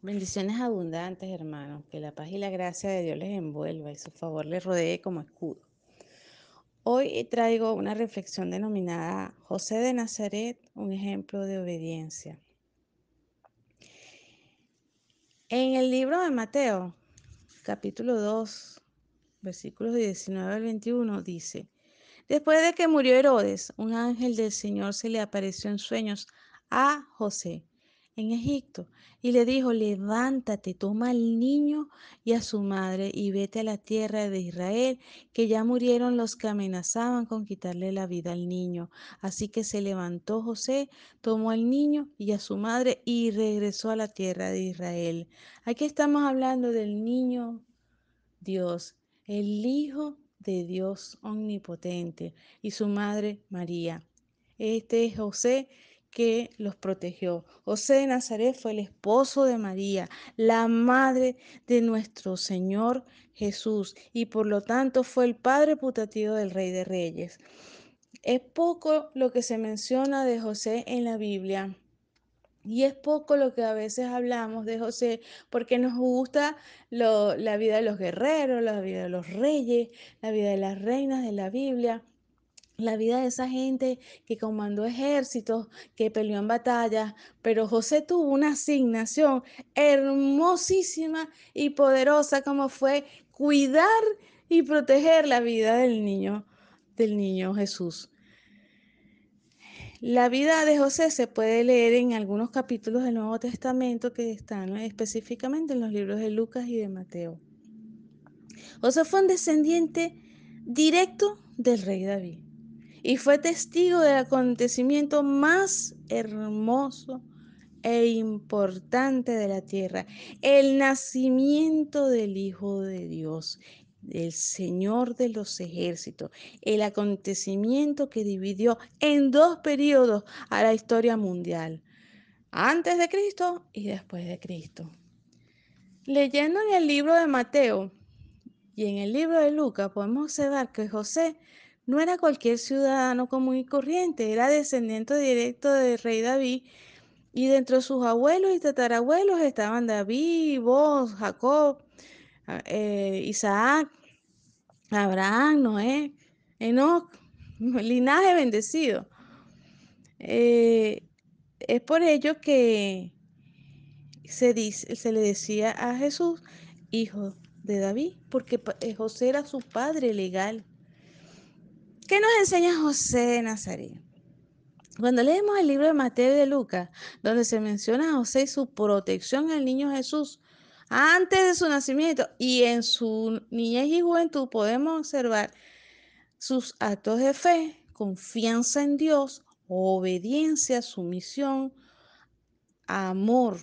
Bendiciones abundantes, hermanos. Que la paz y la gracia de Dios les envuelva y su favor les rodee como escudo. Hoy traigo una reflexión denominada José de Nazaret, un ejemplo de obediencia. En el libro de Mateo, capítulo 2, versículos 19 al 21, dice, Después de que murió Herodes, un ángel del Señor se le apareció en sueños a José en Egipto y le dijo, levántate, toma al niño y a su madre y vete a la tierra de Israel, que ya murieron los que amenazaban con quitarle la vida al niño. Así que se levantó José, tomó al niño y a su madre y regresó a la tierra de Israel. Aquí estamos hablando del niño Dios, el Hijo de Dios omnipotente y su madre María. Este es José que los protegió. José de Nazaret fue el esposo de María, la madre de nuestro Señor Jesús, y por lo tanto fue el padre putativo del Rey de Reyes. Es poco lo que se menciona de José en la Biblia. Y es poco lo que a veces hablamos de José, porque nos gusta la vida de los guerreros, la vida de los reyes, la vida de las reinas de la Biblia, la vida de esa gente que comandó ejércitos, que peleó en batallas, pero José tuvo una asignación hermosísima y poderosa como fue cuidar y proteger la vida del niño, del niño Jesús. La vida de José se puede leer en algunos capítulos del Nuevo Testamento que están específicamente en los libros de Lucas y de Mateo. José fue un descendiente directo del rey David y fue testigo del acontecimiento más hermoso e importante de la tierra, el nacimiento del Hijo de Dios, del Señor de los ejércitos, el acontecimiento que dividió en dos periodos a la historia mundial, antes de Cristo y después de Cristo. Leyendo en el libro de Mateo y en el libro de Lucas podemos observar que José no era cualquier ciudadano común y corriente, era descendiente directo del rey David y dentro de sus abuelos y tatarabuelos estaban David, vos, Jacob, ah, eh, Isaac, Abraham, Noé, Enoch, linaje bendecido. Eh, es por ello que se le decía a Jesús, hijo de David, porque eh, José era su padre legal. ¿Qué nos enseña José de Nazaret? Cuando leemos el libro de Mateo y de Lucas, donde se menciona a José y su protección al niño Jesús antes de su nacimiento y en su niñez y juventud, podemos observar sus actos de fe, confianza en Dios, obediencia, sumisión, amor.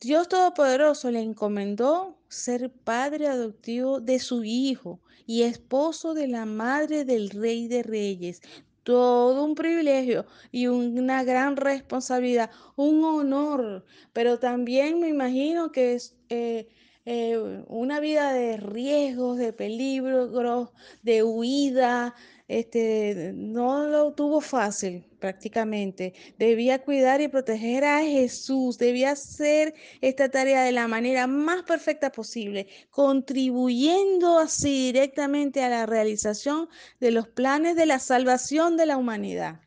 Dios Todopoderoso le encomendó ser padre adoptivo de su hijo y esposo de la madre del Rey de Reyes. Todo un privilegio y una gran responsabilidad, un honor, pero también me imagino que es... Eh, eh, una vida de riesgos, de peligros, de huida, este, no lo tuvo fácil prácticamente. Debía cuidar y proteger a Jesús, debía hacer esta tarea de la manera más perfecta posible, contribuyendo así directamente a la realización de los planes de la salvación de la humanidad.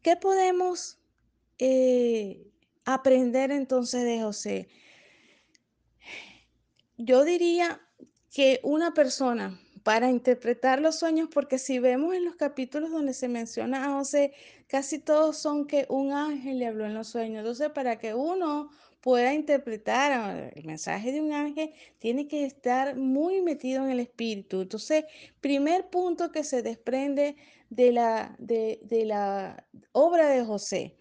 ¿Qué podemos eh, aprender entonces de José? Yo diría que una persona para interpretar los sueños, porque si vemos en los capítulos donde se menciona a José, casi todos son que un ángel le habló en los sueños. Entonces, para que uno pueda interpretar ah, el mensaje de un ángel, tiene que estar muy metido en el espíritu. Entonces, primer punto que se desprende de la, de, la obra de José,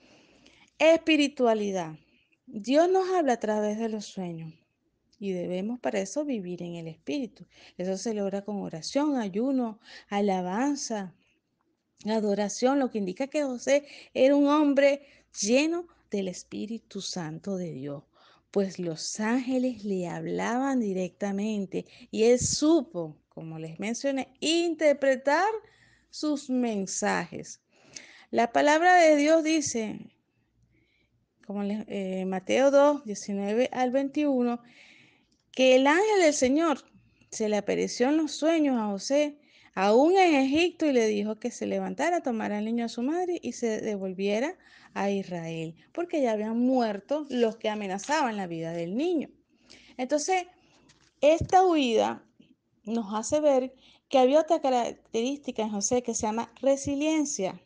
espiritualidad. Dios nos habla a través de los sueños. Y debemos para eso vivir en el Espíritu. Eso se logra con oración, ayuno, alabanza, adoración, lo que indica que José era un hombre lleno del Espíritu Santo de Dios, pues los ángeles le hablaban directamente y él supo, como les mencioné, interpretar sus mensajes. La palabra de Dios dice, como eh, Mateo 2, 19 al 21, que el ángel del Señor se le apareció en los sueños a José, aún en Egipto, y le dijo que se levantara, tomara al niño a su madre y se devolviera a Israel, porque ya habían muerto los que amenazaban la vida del niño. Entonces, esta huida nos hace ver que había otra característica en José que se llama resiliencia,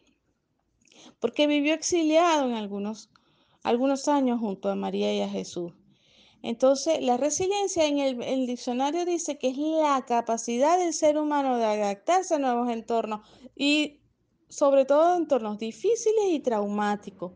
porque vivió exiliado en algunos, algunos años junto a María y a Jesús. Entonces, la resiliencia en el, diccionario dice que es la capacidad del ser humano de adaptarse a nuevos entornos y sobre todo entornos difíciles y traumáticos.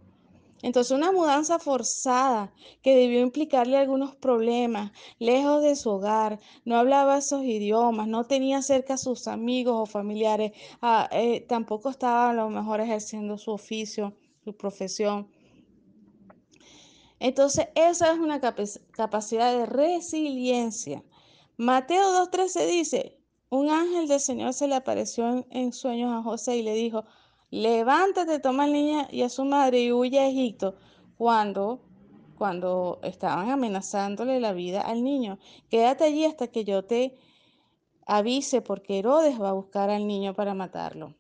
Entonces, una mudanza forzada que debió implicarle algunos problemas, lejos de su hogar, no hablaba esos idiomas, no tenía cerca a sus amigos o familiares, ah, eh, tampoco estaba a lo mejor ejerciendo su oficio, su profesión. Entonces, esa es una capacidad de resiliencia. Mateo 2.13 dice, un ángel del Señor se le apareció en, sueños a José y le dijo, levántate, toma al niño y a su madre y huye a Egipto, cuando, cuando estaban amenazándole la vida al niño. Quédate allí hasta que yo te avise, porque Herodes va a buscar al niño para matarlo.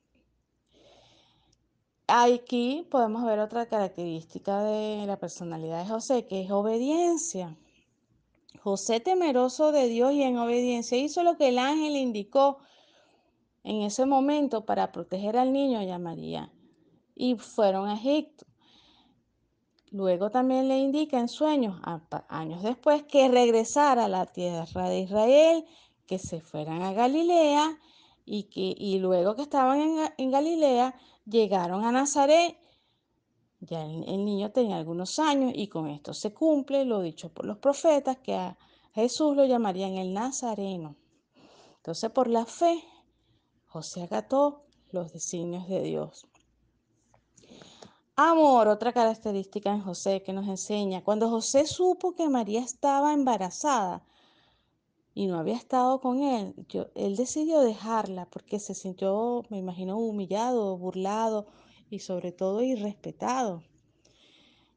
Aquí podemos ver otra característica de la personalidad de José, que es obediencia. José temeroso de Dios y en obediencia hizo lo que el ángel indicó en ese momento para proteger al niño y a María. Y fueron a Egipto. Luego también le indica en sueños, años después, que regresara a la tierra de Israel, que se fueran a Galilea y, que, y luego que estaban en Galilea, Llegaron a Nazaret, ya el, niño tenía algunos años y con esto se cumple lo dicho por los profetas que a Jesús lo llamarían el Nazareno. Entonces por la fe, José agató los designios de Dios. Amor, otra característica en José que nos enseña. Cuando José supo que María estaba embarazada, y no había estado con él, él decidió dejarla porque se sintió, me imagino, humillado, burlado y sobre todo irrespetado.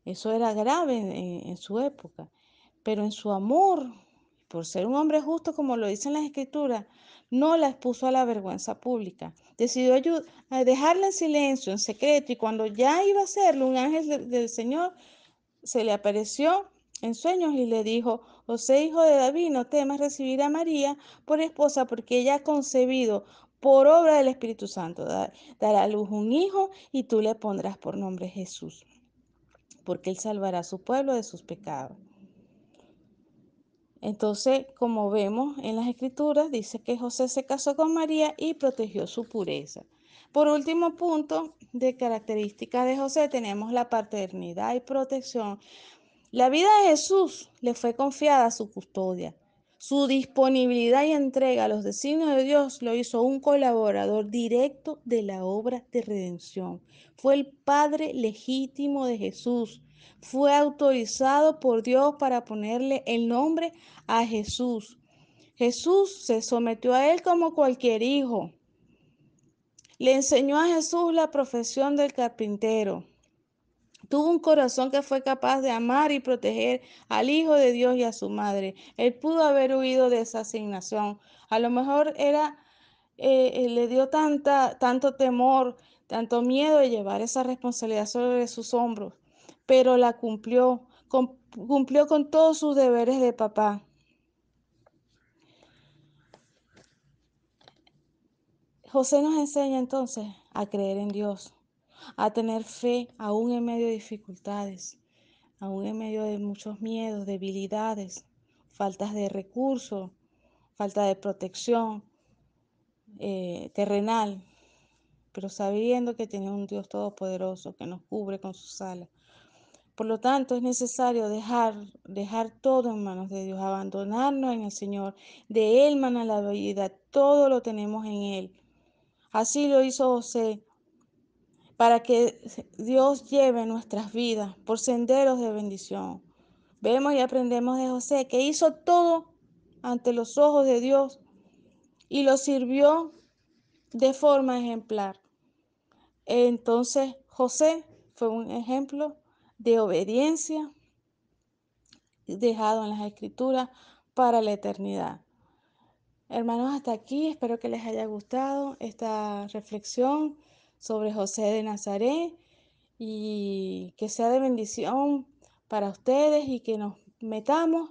Eso era grave en, su época, pero en su amor, por ser un hombre justo como lo dicen las escrituras, no la expuso a la vergüenza pública. Decidió dejarla en silencio, en secreto, y cuando ya iba a hacerlo, un ángel del Señor se le apareció en sueños y le dijo, José oh, hijo de David, no temas recibir a María por esposa porque ella ha concebido por obra del Espíritu Santo. dará a luz un hijo y tú le pondrás por nombre Jesús porque él salvará a su pueblo de sus pecados. Entonces, como vemos en las escrituras, dice que José se casó con María y protegió su pureza. Por último punto de características de José tenemos la paternidad y protección la vida de Jesús le fue confiada a su custodia. Su disponibilidad y entrega a los designios de Dios lo hizo un colaborador directo de la obra de redención. Fue el Padre legítimo de Jesús. Fue autorizado por Dios para ponerle el nombre a Jesús. Jesús se sometió a él como cualquier hijo. Le enseñó a Jesús la profesión del carpintero. Tuvo un corazón que fue capaz de amar y proteger al Hijo de Dios y a su madre. Él pudo haber huido de esa asignación. A lo mejor era, eh, eh, le dio tanta, tanto temor, tanto miedo de llevar esa responsabilidad sobre sus hombros, pero la cumplió, cumplió con todos sus deberes de papá. José nos enseña entonces a creer en Dios, a tener fe aún en medio de dificultades, aún en medio de muchos miedos, debilidades, faltas de recursos, falta de protección eh, terrenal, pero sabiendo que tiene un Dios todopoderoso que nos cubre con sus alas. Por lo tanto, es necesario dejar, dejar todo en manos de Dios, abandonarnos en el Señor. De Él mana la vida, todo lo tenemos en Él. Así lo hizo José, para que Dios lleve nuestras vidas por senderos de bendición. Vemos y aprendemos de José que hizo todo ante los ojos de Dios y lo sirvió de forma ejemplar. Entonces José fue un ejemplo de obediencia dejado en las escrituras para la eternidad. Hermanos, hasta aquí, espero que les haya gustado esta reflexión sobre José de Nazaret y que sea de bendición para ustedes y que nos metamos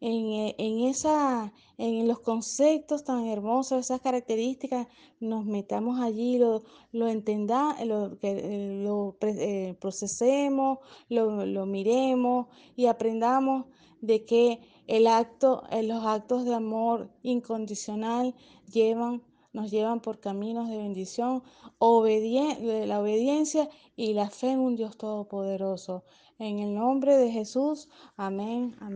en, eh, esa, en los conceptos tan hermosos, esas características, nos metamos allí, lo, lo entendamos, lo, lo eh, procesemos, lo, lo, miremos y aprendamos de que el acto, eh, los actos de amor incondicional llevan nos llevan por caminos de bendición, la obediencia y la fe en un Dios todopoderoso. En el nombre de Jesús, amén. amén.